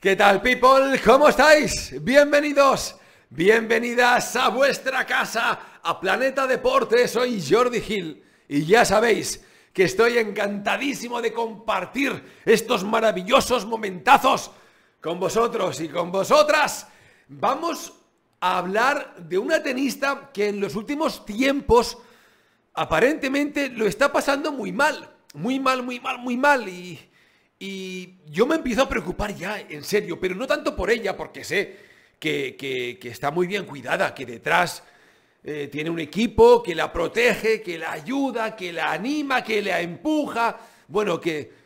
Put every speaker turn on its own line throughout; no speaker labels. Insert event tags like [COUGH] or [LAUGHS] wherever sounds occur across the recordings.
¿Qué tal, people? ¿Cómo estáis? Bienvenidos, bienvenidas a vuestra casa, a Planeta Deporte. Soy Jordi Gil y ya sabéis que estoy encantadísimo de compartir estos maravillosos momentazos con vosotros y con vosotras. Vamos a hablar de una tenista que en los últimos tiempos aparentemente lo está pasando muy mal, muy mal, muy mal, muy mal y y yo me empiezo a preocupar ya, en serio, pero no tanto por ella, porque sé que, está muy bien cuidada, que detrás eh, tiene un equipo que la protege, que la ayuda, que la anima, que la empuja, bueno, que,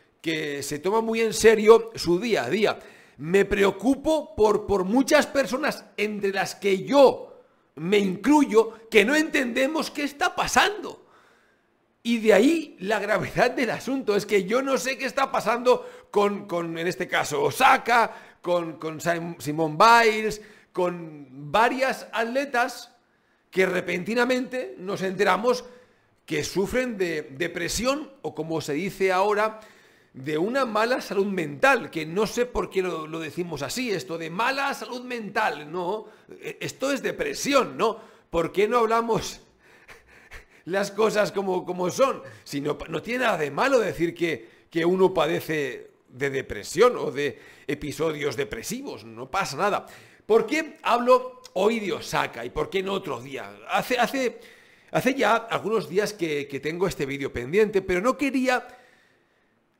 se toma muy en serio su día a día. Me preocupo por muchas personas entre las que yo me incluyo, que no entendemos qué está pasando. Y de ahí la gravedad del asunto. Es que yo no sé qué está pasando con, en este caso, Osaka, con, con Simón Biles, con varias atletas que repentinamente nos enteramos que sufren de depresión o como se dice ahora, de una mala salud mental, que no sé por qué lo, lo, decimos así, esto de mala salud mental, no, e-, esto es depresión, ¿no? ¿Por qué no hablamos las cosas como, son. Si no, tiene nada de malo decir que, uno padece de depresión o de episodios depresivos, no pasa nada. ¿Por qué hablo hoy de Osaka y por qué en otro día? Hace, ya algunos días que, que tengo este vídeo pendiente, pero no quería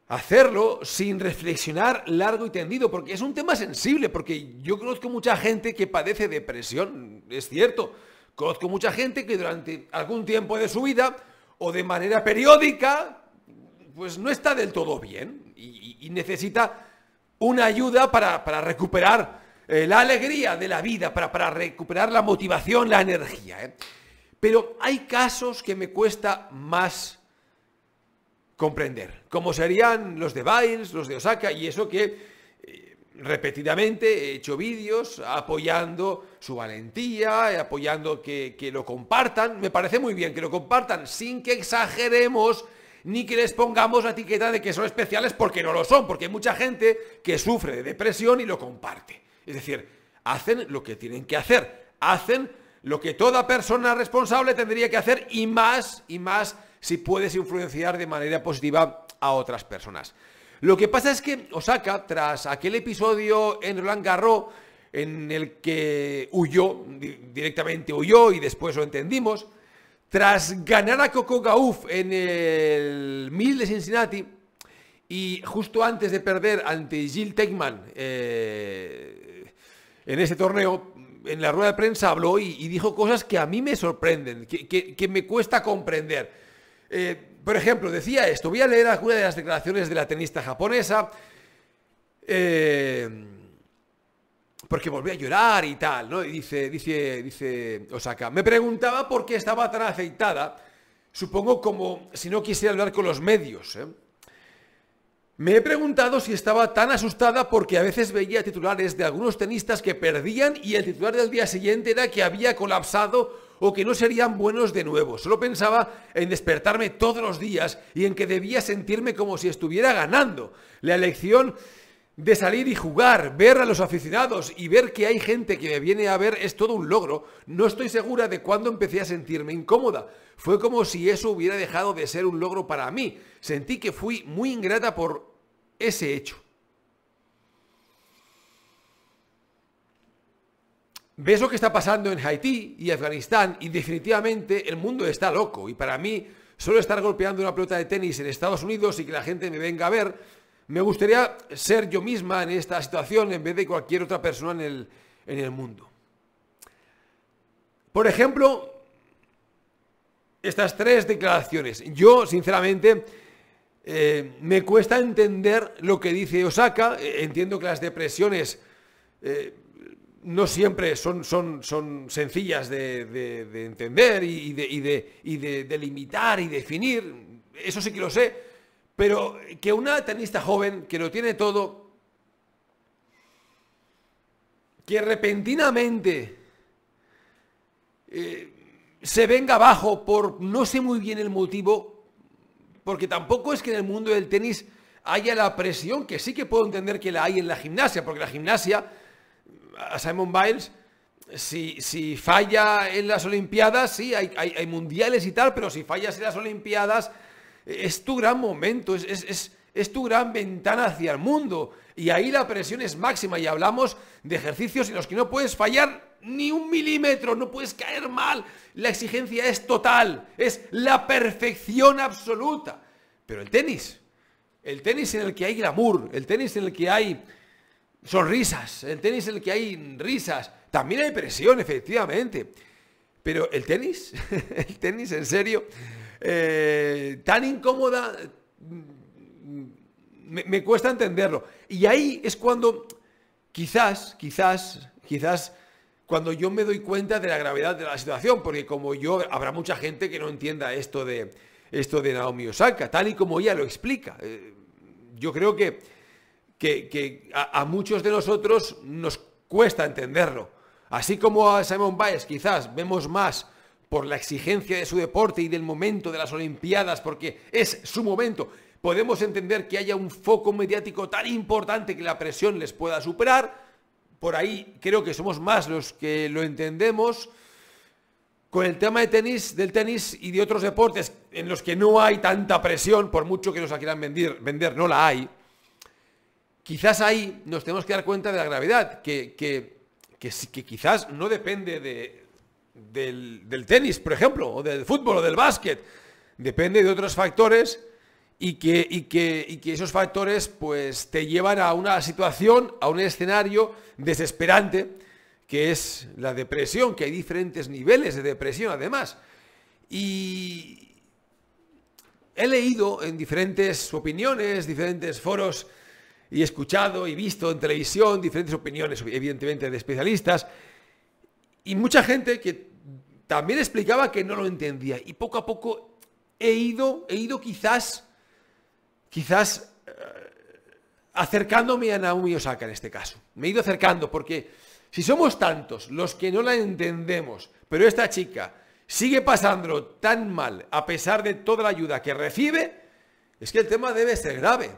hacerlo sin reflexionar largo y tendido, porque es un tema sensible, porque yo conozco mucha gente que padece depresión, es cierto, Conozco mucha gente que durante algún tiempo de su vida o de manera periódica, pues no está del todo bien y, necesita una ayuda para, recuperar eh, la alegría de la vida, para, para recuperar la motivación, la energía. ¿eh? Pero hay casos que me cuesta más comprender, como serían los de Biles, los de Osaka, y eso que repetidamente he hecho vídeos apoyando su valentía, apoyando que, que, lo compartan. Me parece muy bien que lo compartan sin que exageremos ni que les pongamos la etiqueta de que son especiales porque no lo son, porque hay mucha gente que sufre de depresión y lo comparte. Es decir, hacen lo que tienen que hacer, hacen lo que toda persona responsable tendría que hacer y más, y más si puedes influenciar de manera positiva a otras personas. Lo que pasa es que Osaka, tras aquel episodio en Roland Garros, en el que huyó, directamente huyó y después lo entendimos, tras ganar a Coco Gauff en el 1000 de Cincinnati y justo antes de perder ante Jill Teichmann eh, en ese torneo, en la rueda de prensa habló y, dijo cosas que a mí me sorprenden, que, me cuesta comprender. Eh, por ejemplo, decía esto, voy a leer alguna de las declaraciones de la tenista japonesa, eh, porque volví a llorar y tal, ¿no? Y dice, dice, dice Osaka, me preguntaba por qué estaba tan aceitada, supongo como si no quisiera hablar con los medios. ¿eh? Me he preguntado si estaba tan asustada porque a veces veía titulares de algunos tenistas que perdían y el titular del día siguiente era que había colapsado o que no serían buenos de nuevo. Solo pensaba en despertarme todos los días y en que debía sentirme como si estuviera ganando. La elección de salir y jugar, ver a los aficionados y ver que hay gente que me viene a ver es todo un logro. No estoy segura de cuándo empecé a sentirme incómoda. Fue como si eso hubiera dejado de ser un logro para mí. Sentí que fui muy ingrata por ese hecho. ves lo que está pasando en Haití y Afganistán y definitivamente el mundo está loco. Y para mí, solo estar golpeando una pelota de tenis en Estados Unidos y que la gente me venga a ver, me gustaría ser yo misma en esta situación en vez de cualquier otra persona en el, mundo. Por ejemplo, estas tres declaraciones. Yo, sinceramente, eh, me cuesta entender lo que dice Osaka. Eh, entiendo que las depresiones eh, no siempre son, sencillas de, entender y de, y y delimitar y definir, eso sí que lo sé, pero que una tenista joven que lo tiene todo, que repentinamente eh, se venga abajo por no sé muy bien el motivo, porque tampoco es que en el mundo del tenis haya la presión, que sí que puedo entender que la hay en la gimnasia, porque la gimnasia a Simon Biles, si, falla en las Olimpiadas, sí, hay, mundiales y tal, pero si fallas en las Olimpiadas, es tu gran momento, es, es, es tu gran ventana hacia el mundo. Y ahí la presión es máxima y hablamos de ejercicios en los que no puedes fallar ni un milímetro, no puedes caer mal. La exigencia es total, es la perfección absoluta. Pero el tenis, el tenis en el que hay glamour, el tenis en el que hay son risas. el tenis en el que hay risas. También hay presión, efectivamente. Pero el tenis, [LAUGHS] el tenis en serio, eh, tan incómoda, mm, me, cuesta entenderlo. Y ahí es cuando quizás, quizás, quizás, cuando yo me doy cuenta de la gravedad de la situación, porque como yo, habrá mucha gente que no entienda esto de, esto de Naomi Osaka, tal y como ella lo explica. Eh, yo creo que que, a, muchos de nosotros nos cuesta entenderlo. Así como a Simon Baez quizás vemos más por la exigencia de su deporte y del momento de las Olimpiadas, porque es su momento. Podemos entender que haya un foco mediático tan importante que la presión les pueda superar. Por ahí creo que somos más los que lo entendemos con el tema de tenis, del tenis y de otros deportes en los que no hay tanta presión, por mucho que nos la quieran vender no la hay, quizás ahí nos tenemos que dar cuenta de la gravedad, que, que, que, quizás no depende del, tenis, por ejemplo, o del fútbol o del básquet, depende de otros factores y que, que, esos factores pues, te llevan a una situación, a un escenario desesperante, que es la depresión, que hay diferentes niveles de depresión además. Y he leído en diferentes opiniones, diferentes foros, y escuchado y visto en televisión diferentes opiniones, evidentemente, de especialistas. Y mucha gente que también explicaba que no lo entendía. Y poco a poco he ido, he ido quizás, quizás eh, acercándome a Naomi Osaka en este caso. Me he ido acercando porque si somos tantos los que no la entendemos, pero esta chica sigue pasándolo tan mal a pesar de toda la ayuda que recibe, es que el tema debe ser grave.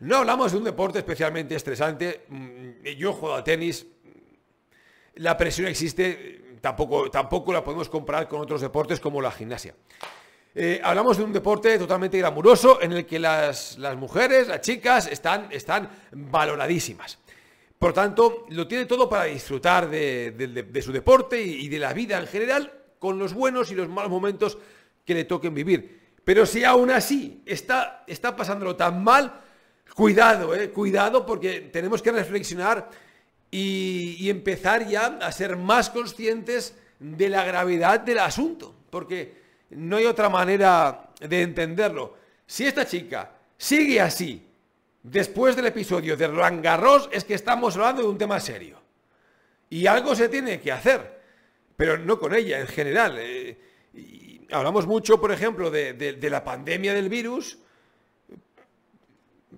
No hablamos de un deporte especialmente estresante. Mm, eh, yo juego a tenis. La presión existe. Tampoco, tampoco la podemos comparar con otros deportes como la gimnasia. Eh, hablamos de un deporte totalmente glamuroso en el que las, mujeres, las chicas, están, están valoradísimas. Por tanto, lo tiene todo para disfrutar de, su deporte y, de la vida en general, con los buenos y los malos momentos que le toquen vivir. Pero si aún así está, está pasándolo tan mal, Cuidado, eh, cuidado porque tenemos que reflexionar y, empezar ya a ser más conscientes de la gravedad del asunto, porque no hay otra manera de entenderlo. Si esta chica sigue así, después del episodio de Rangarros, es que estamos hablando de un tema serio. Y algo se tiene que hacer, pero no con ella en general. Eh, hablamos mucho, por ejemplo, de, la pandemia del virus,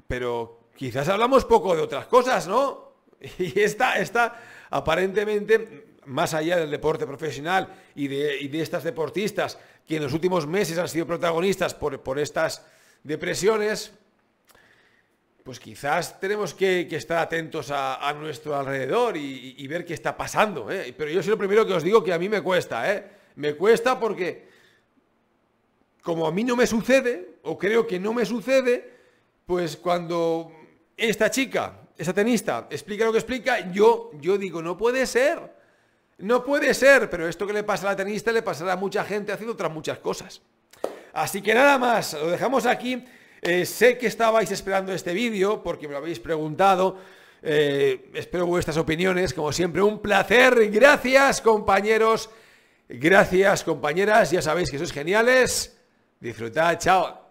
pero quizás hablamos poco de otras cosas, ¿no? [LAUGHS] Y esta, está aparentemente, más allá del deporte profesional y de, estas deportistas que en los últimos meses han sido protagonistas por, estas depresiones, pues quizás tenemos que, estar atentos a, nuestro alrededor y, ver qué está pasando. ¿eh? Pero yo soy lo primero que os digo que a mí me cuesta, ¿eh? Me cuesta porque como a mí no me sucede, o creo que no me sucede, pues cuando esta chica, esa tenista, explica lo que explica, yo, yo digo, no puede ser. No puede ser, pero esto que le pasa a la tenista le pasará a mucha gente haciendo otras muchas cosas. Así que nada más, lo dejamos aquí. Eh, sé que estabais esperando este vídeo porque me lo habéis preguntado. Eh, espero vuestras opiniones, como siempre, un placer. Gracias compañeros, gracias compañeras, ya sabéis que sois geniales. Disfrutad, chao.